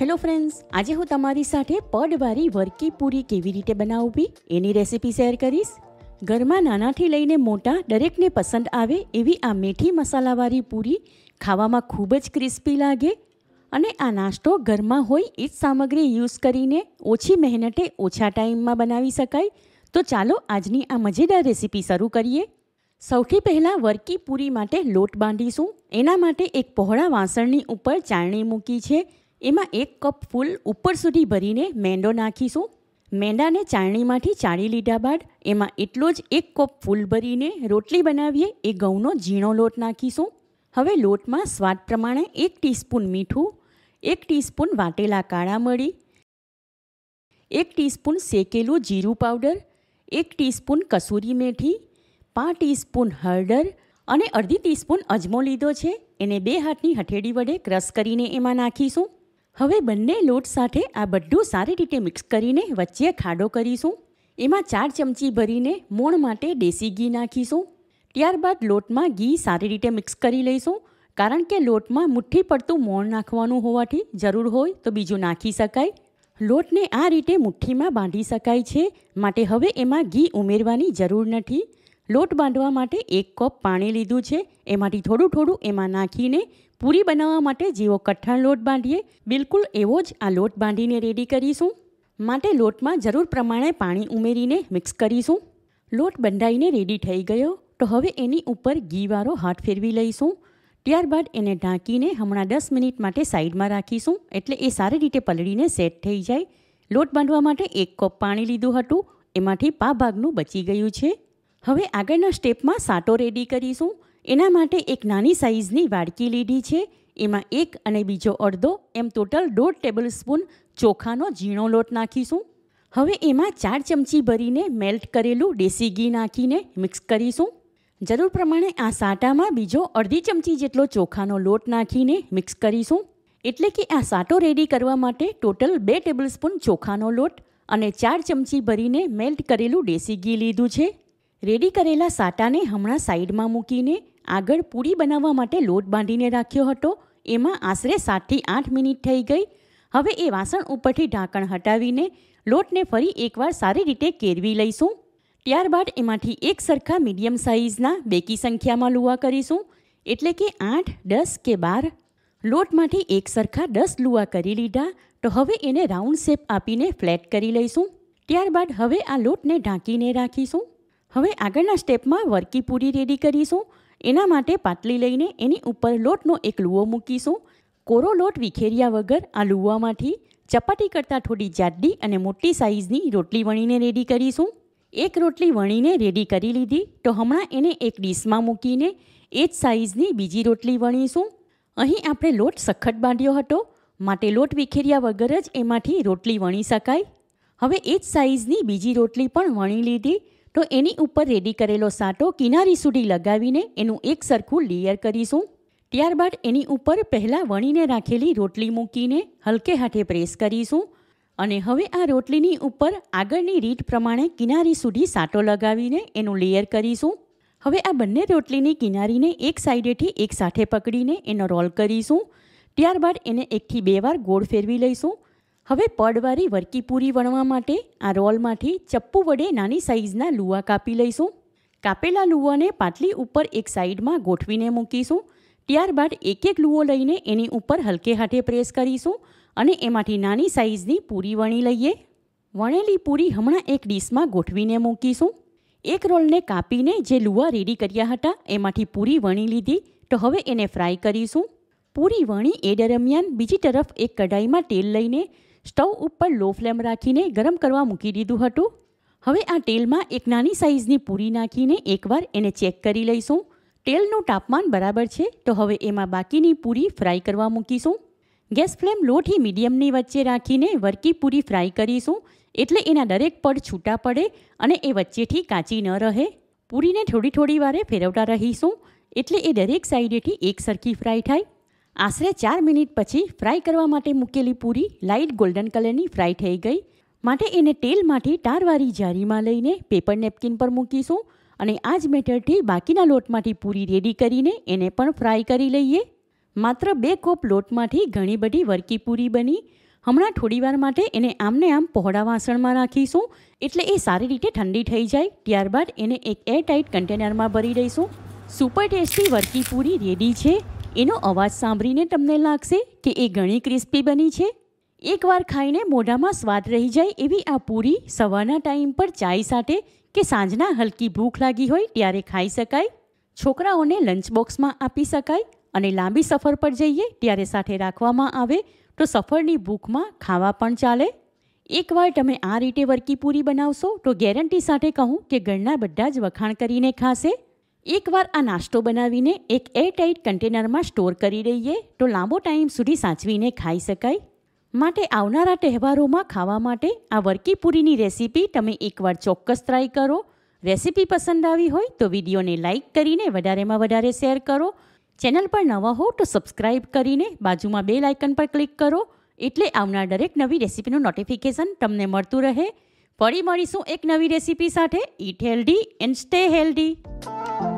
hello friends આજે હું તમારી સાથે પડવારી વરકી પૂરી કેવી રીતે બનાવવી એની રેસીપી શેર કરીશ ઘરમાં નાનાથી લઈને મોટા દરેકને પસંદ આવે એવી આ મીઠી મસાલાવાળી પૂરી ખાવામાં ખૂબ જ ક્રિસ્પી લાગે અને આ નાસ્તો ઘરમાં હોય એ જ સામગ્રી યુઝ કરીને ઓછી મહેનતે ઓછા ટાઈમમાં બનાવી શકાય તો ચાલો આજની આ મજેદાર રેસીપી શરૂ કરીએ સૌથી પહેલાં વરકી પૂરી માટે લોટ બાંધીશું એના માટે એક પહોળા વાસણની ઉપર ચાળણી મૂકી છે એમાં એક કપ ફૂલ ઉપર સુધી ભરીને મેંદો નાખીશું મેંદાને ચાળણીમાંથી ચાળી લીધા બાદ એમાં એટલો જ એક કપ ફૂલ ભરીને રોટલી બનાવીએ એ ઘઉંનો ઝીણો લોટ નાખીશું હવે લોટમાં સ્વાદ પ્રમાણે એક ટીસ્પૂન મીઠું એક ટીસ્પૂન વાટેલા કાળા મળી એક ટીસ્પૂન શેકેલું જીરું પાવડર એક ટીસ્પૂન કસૂરી મેથી પાંચ ટીસ્પૂન હળદર અને અડધી ટીસ્પૂન અજમો લીધો છે એને બે હાથની હથેળી વડે ક્રશ કરીને એમાં નાખીશું હવે બંને લોટ સાથે આ બધું સારી રીતે મિક્સ કરીને વચ્ચે ખાડો કરીશું એમાં ચાર ચમચી ભરીને મોણ માટે દેશી ઘી નાખીશું ત્યારબાદ લોટમાં ઘી સારી રીતે મિક્સ કરી લઈશું કારણ કે લોટમાં મુઠ્ઠી પડતું મોણ નાખવાનું હોવાથી જરૂર હોય તો બીજું નાખી શકાય લોટને આ રીતે મુઠ્ઠીમાં બાંધી શકાય છે માટે હવે એમાં ઘી ઉમેરવાની જરૂર નથી લોટ બાંધવા માટે એક કપ પાણી લીધું છે એમાંથી થોડું થોડું એમાં નાખીને પૂરી બનાવવા માટે જેવો કઠણ લોટ બાંધીએ બિલકુલ એવો જ આ લોટ બાંધીને રેડી કરીશું માટે લોટમાં જરૂર પ્રમાણે પાણી ઉમેરીને મિક્સ કરીશું લોટ બંધાઈને રેડી થઈ ગયો તો હવે એની ઉપર ઘીવાળો હાથ ફેરવી લઈશું ત્યારબાદ એને ઢાંકીને હમણાં દસ મિનિટ માટે સાઈડમાં રાખીશું એટલે એ સારી રીતે પલળીને સેટ થઈ જાય લોટ બાંધવા માટે એક કપ પાણી લીધું હતું એમાંથી પા ભાગનું બચી ગયું છે હવે આગળના સ્ટેપમાં સાટો રેડી કરીશું એના માટે એક નાની સાઈઝની વાડકી લીધી છે એમાં એક અને બીજો અડધો એમ ટોટલ દોઢ ટેબલ સ્પૂન ચોખાનો ઝીણો લોટ નાખીશું હવે એમાં ચાર ચમચી ભરીને મેલ્ટ કરેલું દેશી ઘી નાખીને મિક્સ કરીશું જરૂર પ્રમાણે આ સાટામાં બીજો અડધી ચમચી જેટલો ચોખાનો લોટ નાખીને મિક્સ કરીશું એટલે કે આ સાટો રેડી કરવા માટે ટોટલ બે ટેબલસ્પૂન ચોખાનો લોટ અને ચાર ચમચી ભરીને મેલ્ટ કરેલું દેશી ઘી લીધું છે રેડી કરેલા સાટાને હમણાં સાઈડમાં મૂકીને આગળ પૂરી બનાવવા માટે લોટ બાંધીને રાખ્યો હતો એમાં આશરે સાતથી આઠ મિનિટ થઈ ગઈ હવે એ વાસણ ઉપરથી ઢાંકણ હટાવીને લોટને ફરી એકવાર સારી રીતે કેરવી લઈશું ત્યારબાદ એમાંથી એક સરખા મીડિયમ સાઇઝના બેકી સંખ્યામાં લુવા કરીશું એટલે કે આઠ દસ કે બાર લોટમાંથી એક સરખા દસ લુવા કરી લીધા તો હવે એને રાઉન્ડ શેપ આપીને ફ્લેટ કરી લઈશું ત્યારબાદ હવે આ લોટને ઢાંકીને રાખીશું હવે આગળના સ્ટેપમાં વરકી પૂરી રેડી કરીશું એના માટે પાટલી લઈને એની ઉપર લોટનો એક લુવો મૂકીશું કોરો લોટ વિખેર્યા વગર આ લુવામાંથી ચપાટી કરતાં થોડી જાડી અને મોટી સાઇઝની રોટલી વણીને રેડી કરીશું એક રોટલી વણીને રેડી કરી લીધી તો હમણાં એને એક ડીશમાં મૂકીને એ જ સાઇઝની બીજી રોટલી વણીશું અહીં આપણે લોટ સખત બાંધ્યો હતો માટે લોટ વિખેર્યા વગર જ એમાંથી રોટલી વણી શકાય હવે એ જ સાઇઝની બીજી રોટલી પણ વણી લીધી તો એની ઉપર રેડી કરેલો સાંટો કિનારી સુધી લગાવીને એનું એક સરખું લેયર કરીશું ત્યારબાદ એની ઉપર પહેલાં વણીને રાખેલી રોટલી મૂકીને હલકે હાથે પ્રેસ કરીશું અને હવે આ રોટલીની ઉપર આગળની રીત પ્રમાણે કિનારી સુધી સાંટો લગાવીને એનું લેયર કરીશું હવે આ બંને રોટલીની કિનારીને એક સાઈડેથી એક સાથે પકડીને એનો રોલ કરીશું ત્યારબાદ એને એકથી બે વાર ગોળ ફેરવી લઈશું હવે પડવારી વરકી પૂરી વણવા માટે આ રોલમાંથી ચપ્પુ વડે નાની સાઇઝના લુવા કાપી લઈશું કાપેલા લુવાને પાટલી ઉપર એક સાઈડમાં ગોઠવીને મૂકીશું ત્યારબાદ એક એક લુવો લઈને એની ઉપર હલકે હાથે પ્રેસ કરીશું અને એમાંથી નાની સાઇઝની પૂરી વણી લઈએ વણેલી પૂરી હમણાં એક ડીશમાં ગોઠવીને મૂકીશું એક રોલને કાપીને જે લુવા રેડી કર્યા હતા એમાંથી પૂરી વણી લીધી તો હવે એને ફ્રાય કરીશું પૂરી વણી એ દરમિયાન બીજી તરફ એક કઢાઈમાં તેલ લઈને સ્ટવ ઉપર લો ફ્લેમ રાખીને ગરમ કરવા મૂકી દીધું હતું હવે આ તેલમાં એક નાની સાઇઝની પૂરી નાખીને એકવાર એને ચેક કરી લઈશું તેલનું તાપમાન બરાબર છે તો હવે એમાં બાકીની પૂરી ફ્રાય કરવા મૂકીશું ગેસ ફ્લેમ લોથી મીડિયમની વચ્ચે રાખીને વર્કી પૂરી ફ્રાય કરીશું એટલે એના દરેક પડ છૂટા પડે અને એ વચ્ચેથી કાચી ન રહે પૂરીને થોડી થોડી વારે ફેરવતા રહીશું એટલે એ દરેક સાઈડેથી એક સરખી ફ્રાય થાય આશરે ચાર મિનિટ પછી ફ્રાય કરવા માટે મૂકેલી પૂરી લાઇટ ગોલ્ડન કલરની ફ્રાય થઈ ગઈ માટે એને તેલમાંથી ટારવાળી જારીમાં લઈને પેપર નેપકિન પર મૂકીશું અને આ જ મેથડથી બાકીના લોટમાંથી પૂરી રેડી કરીને એને પણ ફ્રાય કરી લઈએ માત્ર બે કોપ લોટમાંથી ઘણી બધી વરકી પૂરી બની હમણાં થોડીવાર માટે એને આમને આમ પહોળા વાસણમાં રાખીશું એટલે એ સારી રીતે ઠંડી થઈ જાય ત્યારબાદ એને એક એર ટાઇટ કન્ટેનરમાં ભરી દઈશું સુપર ટેસ્ટી વરકી પૂરી રેડી છે એનો અવાજ સાંભળીને તમને લાગશે કે એ ઘણી ક્રિસ્પી બની છે એકવાર ખાઈને મોઢામાં સ્વાદ રહી જાય એવી આ પૂરી સવારના ટાઈમ પર ચાય સાથે કે સાંજના હલકી ભૂખ લાગી હોય ત્યારે ખાઈ શકાય છોકરાઓને લંચ બોક્સમાં આપી શકાય અને લાંબી સફર પર જઈએ ત્યારે સાથે રાખવામાં આવે તો સફરની ભૂખમાં ખાવા પણ ચાલે એકવાર તમે આ રીતે વરકી પૂરી બનાવશો તો ગેરંટી સાથે કહું કે ઘરના બધા જ વખાણ કરીને ખાશે એકવાર આ નાસ્તો બનાવીને એક એરટાઇટ કન્ટેનરમાં સ્ટોર કરી દઈએ તો લાંબો ટાઈમ સુધી સાચવીને ખાઈ શકાય માટે આવનારા તહેવારોમાં ખાવા માટે આ વરકી પૂરીની રેસીપી તમે એકવાર ચોક્કસ ટ્રાય કરો રેસીપી પસંદ આવી હોય તો વિડીયોને લાઇક કરીને વધારેમાં વધારે શેર કરો ચેનલ પર નવા હો તો સબસ્ક્રાઇબ કરીને બાજુમાં બે લાઇકન પર ક્લિક કરો એટલે આવનાર દરેક નવી રેસીપીનું નોટિફિકેશન તમને મળતું રહે ફરી મળીશું એક નવી રેસીપી સાથે eat healthy and stay healthy